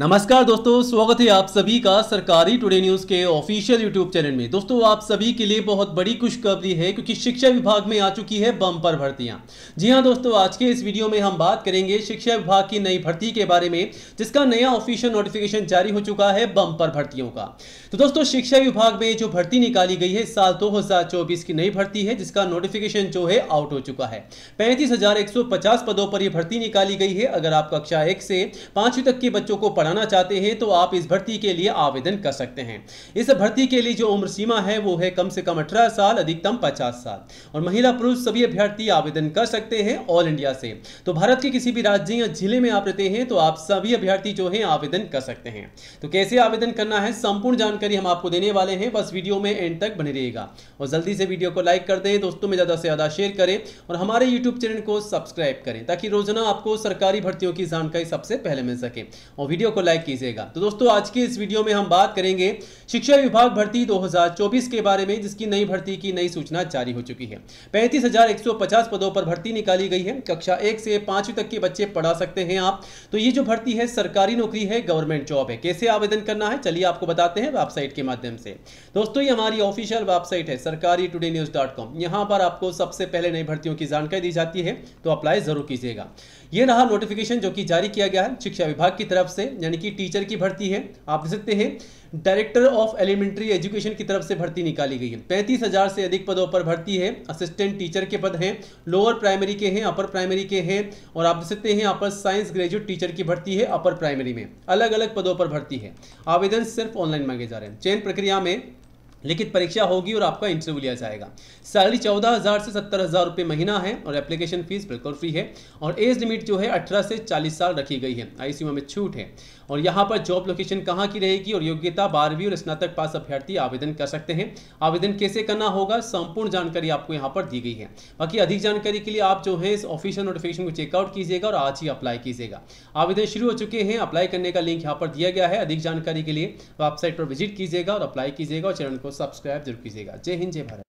नमस्कार दोस्तों स्वागत है आप सभी का सरकारी टुडे न्यूज़ के ऑफिशियल यूट्यूब चैनल में दोस्तों आप सभी के लिए बहुत बड़ी खुशखबरी है क्योंकि शिक्षा विभाग में आ चुकी है बम्पर भर्तियां जी हां दोस्तों आज के इस वीडियो में हम बात करेंगे शिक्षा विभाग की नई भर्ती के बारे में जिसका नया ऑफिशियल नोटिफिकेशन जारी हो चुका है बम्पर भर्तियों का तो दोस्तों शिक्षा विभाग में जो भर्ती निकाली गई है साल दो की नई भर्ती है जिसका नोटिफिकेशन जो है आउट हो चुका है पैंतीस पदों पर यह भर्ती निकाली गई है अगर आप कक्षा एक से पांचवी तक के बच्चों को कराना चाहते हैं तो आप इस भर्ती के लिए आवेदन कर सकते हैं इस भर्ती के लिए जो उम्र सीमा है वो है कम से कम अठारह साल अधिकतम पचास साल और महिला पुरुष सभी अभ्यर्थी आवेदन कर सकते हैं ऑल इंडिया से तो भारत के किसी भी राज्य या जिले में आप रहते हैं तो आप सभी अभ्यर्थी जो है आवेदन कर सकते हैं तो कैसे आवेदन करना है संपूर्ण जानकारी हम आपको देने वाले हैं बस वीडियो में एंड तक बने रहेगा और जल्दी से वीडियो को लाइक कर दें दोस्तों में ज़्यादा से ज़्यादा शेयर करें और हमारे यूट्यूब चैनल को सब्सक्राइब करें ताकि रोजाना आपको सरकारी भर्तियों की जानकारी सबसे पहले मिल सके और वीडियो वीडियो को लाइक कीजिएगा तो दोस्तों आज की इस वीडियो में हम बात करेंगे शिक्षा विभाग भर्ती 2024 के बारे में जिसकी नई भर्ती की नई सूचना जारी हो चुकी है पैंतीस पदों पर भर्ती निकाली गई है कक्षा एक से पांचवी तक के बच्चे पढ़ा सकते हैं आप तो ये जो भर्ती है सरकारी नौकरी है गवर्नमेंट जॉब है कैसे आवेदन करना है चलिए आपको बताते हैं वेबसाइट के माध्यम से दोस्तों ये हमारी ऑफिशियल वेबसाइट है सरकारी टूडे न्यूज डॉट कॉम यहाँ पर आपको सबसे पहले नई भर्तियों की जानकारी दी जाती है तो अप्लाई जरूर कीजिएगा ये रहा नोटिफिकेशन जो कि जारी किया गया है शिक्षा विभाग की तरफ से यानी कि टीचर की भर्ती है आप देख सकते हैं डायरेक्टर ऑफ एलिमेंट्री एजुकेशन की तरफ से भर्ती निकाली गई है पैंतीस हज़ार से अधिक पदों पर भर्ती है असिस्टेंट टीचर के पद हैं लोअर प्राइमरी के हैं अपर प्राइमरी के हैं और आप देख सकते हैं यहाँ पर साइंस ग्रेजुएट टीचर की भर्ती है अपर प्राइमरी में अलग अलग पदों पर भर्ती है आवेदन सिर्फ ऑनलाइन मांगे जा रहे हैं चयन प्रक्रिया में लिखित परीक्षा होगी और आपका इंटरव्यू लिया जाएगा सैलरी चौदह हज़ार से सत्तर हज़ार रुपये महीना है और एप्लीकेशन फीस बिल्कुल फ्री है और एज लिमिट जो है अठारह से चालीस साल रखी गई है आईसीयू में छूट है और यहाँ पर जॉब लोकेशन कहाँ की रहेगी और योग्यता बारहवीं और स्नातक पास अभ्यर्थी आवेदन कर सकते हैं आवेदन कैसे करना होगा संपूर्ण जानकारी आपको यहाँ पर दी गई है बाकी अधिक जानकारी के लिए आप जो है इस ऑफिशियल नोटिफिकेशन को चेकआउट कीजिएगा और आज ही अप्लाई कीजिएगा आवेदन शुरू हो चुके हैं अप्लाई करने का लिंक यहाँ पर दिया गया है अधिक जानकारी के लिए वेबसाइट पर विजिट कीजिएगा और अप्लाई कीजिएगा और चैनल को सब्सक्राइब जरूर कीजिएगा जय हिंद जय भारत